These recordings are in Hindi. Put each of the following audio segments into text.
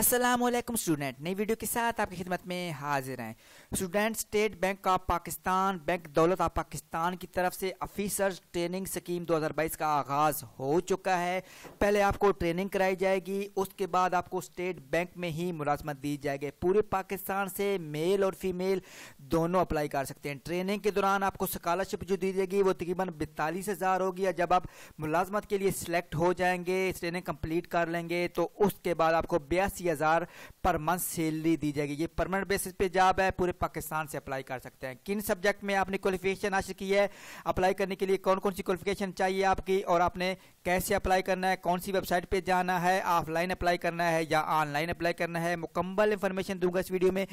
असलम स्टूडेंट नई वीडियो के साथ आपकी खिदमत में हाजिर हैं student state bank of Pakistan bank दौलत ऑफ पाकिस्तान की तरफ से ऑफिसर्स ट्रेनिंग स्कीम 2022 का आगाज़ हो चुका है पहले आपको ट्रेनिंग कराई जाएगी उसके बाद आपको स्टेट बैंक में ही मुलाजमत दी जाएगी पूरे पाकिस्तान से मेल और फीमेल दोनों अप्लाई कर सकते हैं ट्रेनिंग के दौरान आपको स्कॉलरशिप जो दी जाएगी वो तकरीबन बैतालीस हज़ार होगी या जब आप मुलाजमत के लिए सिलेक्ट हो जाएंगे ट्रेनिंग कम्प्लीट कर लेंगे तो उसके बाद आपको बयासी हज़ार पर मंथ सैलरी दी जाएगी ये परमानेंट बेसिस पे जॉब है पूरे पाकिस्तान से अप्लाई कर सकते हैं किन सब्जेक्ट में आपने क्वालिफिकेशन हासिल की है अप्लाई करने के लिए कौन कौन सी क्वालिफिकेशन चाहिए आपकी और आपने कैसे अप्लाई करना है कौन सी वेबसाइट पे जाना है ऑफलाइन अप्लाई करना है या ऑनलाइन अप्लाई करना है मुकम्मल इन्फॉर्मेशन दूंगा इस वीडियो में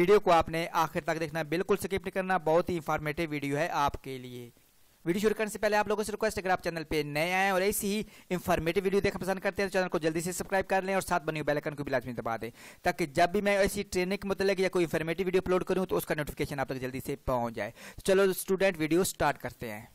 वीडियो को आपने आखिर तक देखना बिल्कुल स्किप नहीं करना बहुत ही इंफॉर्मेटिव वीडियो है आपके लिए वीडियो शुरू करने से पहले आप लोगों से रिक्वेस्ट अगर आप चैनल पे नए आए और ऐसी ही इन्फॉर्मेटिव वीडियो देखना पसंद करते हैं तो चैनल को जल्दी से सब्सक्राइब कर लें और साथ बनी हुई बेलकन को भी लाजमी दबा दें ताकि जब भी मैं ऐसी ट्रेनिंग के मतलब या कोई इन्फॉर्मेटिव वीडियो अपलोड करूँ तो उसका नोटिफिकेशन आप तक जल्दी से पहुँच जाए चलो स्टूडेंट वीडियो स्टार्ट करते हैं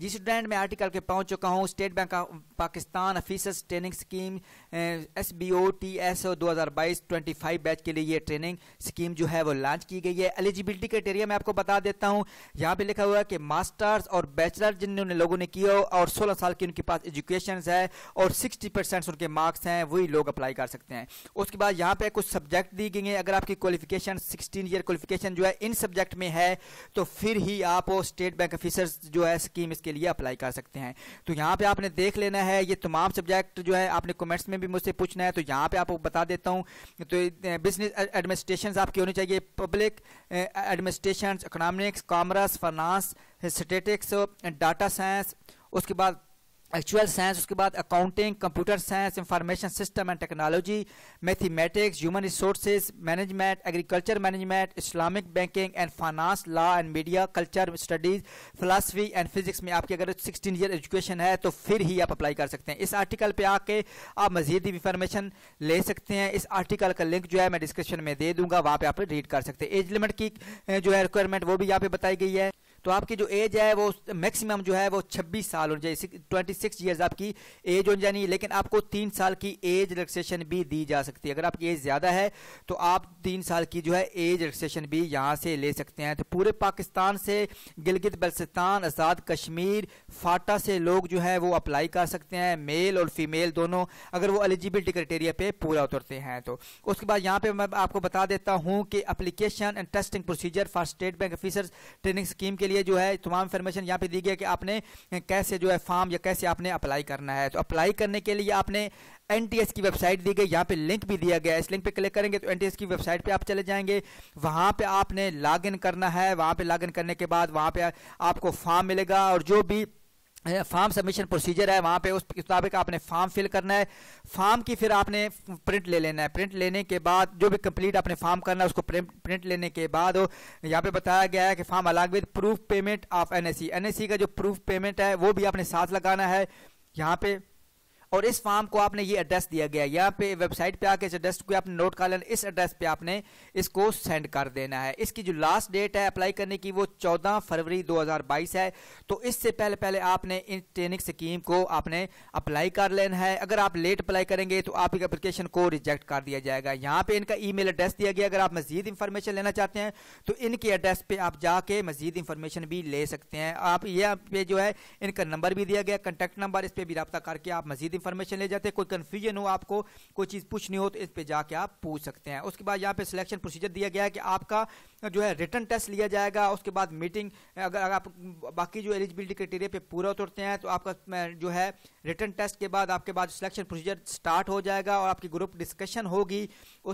जिस स्टूडेंट मैं आर्टिकल के पहुंच चुका हूं state bank of Pakistan officers training scheme S B O T S दो हज़ार बाईस ट्वेंटी फाइव बैच के लिए ये ट्रेनिंग स्कीम जो है वो लॉन्च की गई है एलिजिबिलिटी क्राइटेरिया मैं आपको बता देता हूं यहां पे लिखा हुआ है कि मास्टर्स और बैचलर जिन लोगों ने किया और सोलह साल की उनके पास एजुकेशन है और सिक्सटी परसेंट उनके मार्क्स हैं वही लोग अप्लाई कर सकते हैं उसके बाद यहाँ पर कुछ सब्जेक्ट दी गई हैं अगर आपकी क्वालिफिकेशन सिक्सटीन ईयर क्वालिफिकेशन जो है इन सब्जेक्ट में है तो फिर ही आप स्टेट बैंक ऑफिसर्स जो है स्कीम इसके लिए अप्लाई कर सकते हैं तो यहाँ पे आपने देख लेना है ये तमाम सब्जेक्ट जो है आपने कमेंट्स में भी मुझसे पूछना है तो यहाँ पे आपको बता देता हूँ तो बिजनेस एडमिनिस्ट्रेशन आपकी होनी चाहिए public administration economics commerce finance statics data science उसके बाद एक्चुअल साइंस उसके बाद accounting computer science information system and technology mathematics human resources management agriculture management Islamic banking and finance law and media culture studies philosophy and physics में आपकी अगर सिक्सटीन ईयर एजुकेशन है तो फिर ही आप अप्लाई कर सकते हैं इस आर्टिकल पर आके आप मजीद इंफॉर्मेशन ले सकते हैं इस आर्टिकल का लिंक जो है मैं डिस्क्रिप्शन में दे दूंगा वहाँ पर आप रीड कर सकते हैं एज लिमिट की जो है रिक्वायरमेंट वो भी यहाँ पे बताई गई है तो आपकी जो एज है वो मैक्सिमम जो है वो 26 साल होनी चाहिए ट्वेंटी सिक्स ईयर्स आपकी एज होनी चाहिए लेकिन आपको तीन साल की एज रिलैक्सेशन भी दी जा सकती है अगर आपकी एज ज़्यादा है तो आप तीन साल की जो है एज रिलैक्सेशन भी यहाँ से ले सकते हैं तो पूरे पाकिस्तान से गिलगित बल्सिस्तान आज़ाद कश्मीर फाटा से लोग जो है वो अप्लाई कर सकते हैं मेल और फीमेल दोनों अगर वो एलिजिबिलिटी क्राइटेरिया पे पूरा उतरते हैं तो उसके बाद यहाँ पर मैं आपको बता देता हूँ कि application and testing procedure for state bank officers training scheme के लिए लिए जो है तमाम इन्फॉर्मेशन यहाँ पे दी गई कि आपने कैसे जो है फॉर्म या कैसे आपने अप्लाई करना है तो अप्लाई करने के लिए आपने एन की वेबसाइट दी गई यहाँ पे लिंक भी दिया गया है इस लिंक पे क्लिक करेंगे तो एन की वेबसाइट पे आप चले जाएंगे वहाँ पे आपने लॉगिन करना है वहाँ पे लॉगिन करने के बाद वहाँ पे आपको फॉर्म मिलेगा और जो भी फॉर्म सबमिशन प्रोसीजर है वहाँ पे उस मुताबिक आपने फॉर्म फिल करना है फॉर्म की फिर आपने प्रिंट ले लेना है प्रिंट लेने के बाद जो भी कंप्लीट आपने फॉर्म करना है उसको प्रिंट लेने के बाद यहाँ पे बताया गया है कि फॉर्म अलग with proof payment of NSC NSC का जो प्रूफ पेमेंट है वो भी आपने साथ लगाना है यहाँ पे और इस फॉर्म को आपने ये एड्रेस दिया गया यहाँ पे वेबसाइट पे आके इस एड्रेस को आपने नोट कर लेना इस एड्रेस पे आपने इसको सेंड कर देना है इसकी जो लास्ट डेट है अप्लाई करने की वो 14 फरवरी 2022 है तो इससे पहले पहले आपने इन ट्रेनिंग स्कीम को आपने अप्लाई कर लेना है अगर आप लेट अप्लाई करेंगे तो आपकी अप्लीकेशन को रिजेक्ट कर दिया जाएगा यहाँ पे इनका ई एड्रेस दिया गया अगर आप मजीद इंफॉर्मेशन लेना चाहते हैं तो इनके एड्रेस पे आप जाके मजीद इंफॉर्मेशन भी ले सकते हैं आप यहाँ पे जो है इनका नंबर भी दिया गया कंटेक्ट नंबर इस पर भी रब्ता करके आप मजीद इन्फॉर्मेशन ले जाते हैं कोई कन्फ्यूजन हो आपको कोई चीज़ पूछनी हो तो इस पर जाके आप पूछ सकते हैं उसके बाद यहाँ पे सिलेक्शन प्रोसीजर दिया गया है कि आपका जो है रिटर्न टेस्ट लिया जाएगा उसके बाद मीटिंग अगर आप बाकी जो एलिजिबिलिटी क्राइटेरिया पे पूरा उतरते हैं तो आपका जो है रिटर्न टेस्ट के बाद आपके बाद सिलेक्शन प्रोसीजर स्टार्ट हो जाएगा और आपकी ग्रुप डिस्कशन होगी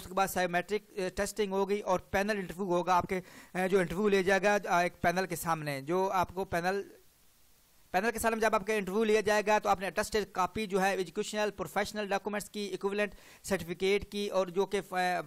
उसके बाद साइमेट्रिक टेस्टिंग होगी और पैनल इंटरव्यू होगा आपके जो इंटरव्यू ले जाएगा एक पैनल के सामने जो आपको पैनल पैनल के साल में जब आपका इंटरव्यू लिया जाएगा तो आपने अटेस्टेड कॉपी जो है एजुकेशनल प्रोफेशनल डॉक्यूमेंट्स की इक्विवेलेंट सर्टिफिकेट की और जो कि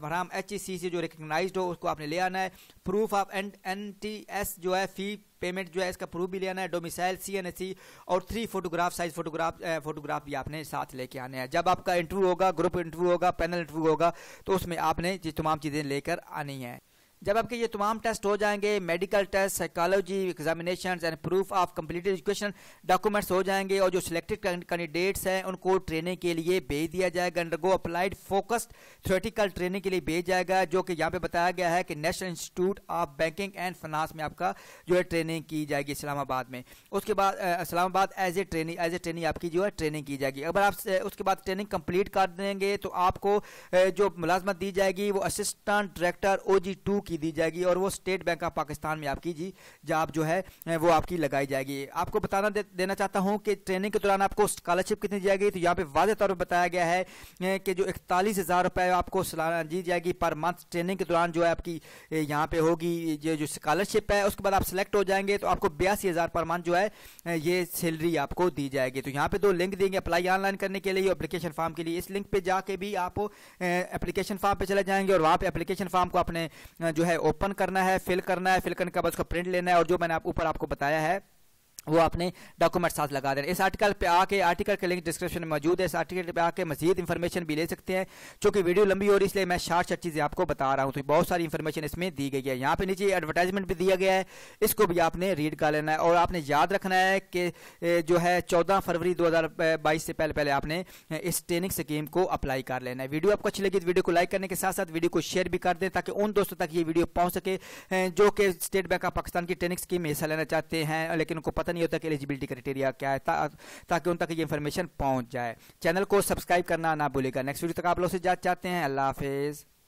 भराम एच से जो रिकग्नाइज हो उसको आपने ले आना है proof of N N T S जो है फी पेमेंट जो है इसका प्रूफ भी ले आना है डोमिसाइल सी एन सी और three photograph size photograph photograph भी आपने साथ लेके आने हैं जब आपका इंटरव्यू होगा ग्रुप इंटरव्यू होगा पैनल इंटरव्यू होगा तो उसमें आपने तमाम चीज़ें लेकर आनी है जब आपके ये तमाम टेस्ट हो जाएंगे medical test psychology examination and proof of completed education documents हो जाएंगे और जो सिलेक्टेड कैंडिडेट्स हैं उनको ट्रेनिंग के लिए भेज दिया जाएगा undergo applied focused theoretical training के लिए भेज जाएगा जो कि यहाँ पे बताया गया है कि national institute of banking and finance में आपका जो है ट्रेनिंग की जाएगी इस्लामाबाद में उसके बाद Islamabad as a training as a training आपकी जो है ट्रेनिंग की जाएगी अगर आप उसके बाद ट्रेनिंग कम्प्लीट कर देंगे तो आपको जो मुलाजमत दी जाएगी वो assistant director O G two की की दी जाएगी और वो स्टेट बैंक ऑफ पाकिस्तान में आपकी जी जॉब जो है वो आपकी लगाई जाएगी आपको बताना दे, देना चाहता हूँ कि ट्रेनिंग के दौरान आपको स्कॉलरशिप कितनी दी जाएगी तो यहाँ पे वाजे तौर पर बताया गया है कि जो इकतालीस हज़ार रुपये आपको सलाना दी जाएगी पर मंथ ट्रेनिंग के दौरान जो है आपकी यहाँ पे होगी ये जो स्कॉलरशिप है उसके बाद आप सेलेक्ट हो जाएंगे तो आपको बयासी हज़ार पर मंथ जो है ये सैलरी आपको दी जाएगी तो यहाँ पे दो लिंक देंगे अप्लाई ऑनलाइन करने के लिए और फॉर्म के लिए इस लिंक पे जाके भी आप एप्लीकेशन फॉर्म पे चले जाएंगे और वहाँ पे एप्लीकेशन फॉर्म को अपने जो जो है ओपन करना है फिल करना है फिल करने के बाद उसका प्रिंट लेना है और जो मैंने आप ऊपर आपको बताया है वो अपने डॉक्यूमेंट साथ लगा देना इस आर्टिकल पे आके आर्टिकल के लिंक डिस्क्रिप्शन में मौजूद है इस आर्टिकल पे आके मजीद इन्फॉर्मेशन भी ले सकते हैं क्योंकि वीडियो लंबी हो रही इसलिए मैं शार्ट शार्ट चीज़ें आपको बता रहा हूँ तो बहुत सारी इन्फॉर्मेशन इसमें दी गई है यहाँ पे नीचे एडवर्टाइजमेंट भी दिया गया है इसको भी आपने रीड कर लेना है और आपने याद रखना है कि जो है चौदह फरवरी दो से पहले पहले आपने इस ट्रेनिंग स्कीम को अप्लाई कर लेना है वीडियो आपको अच्छी लगी तो वीडियो को लाइक करने के साथ साथ वीडियो को शेयर भी कर दें ताकि उन दोस्तों तक ये वीडियो पहुँच सके जो कि स्टेट बैंक ऑफ पाकिस्तान की ट्रेनिंग स्कीम में हिस्सा लेना चाहते हैं लेकिन उनको पता नहीं होता कि एलिजिबिलिटी क्राइटेरिया क्या है ता, ताकि उन तक ये इन्फॉर्मेशन पहुंच जाए चैनल को सब्सक्राइब करना ना भूलेगा नेक्स्ट वीडियो तक आप लोग से जात चाहते हैं अल्लाह हाफिज़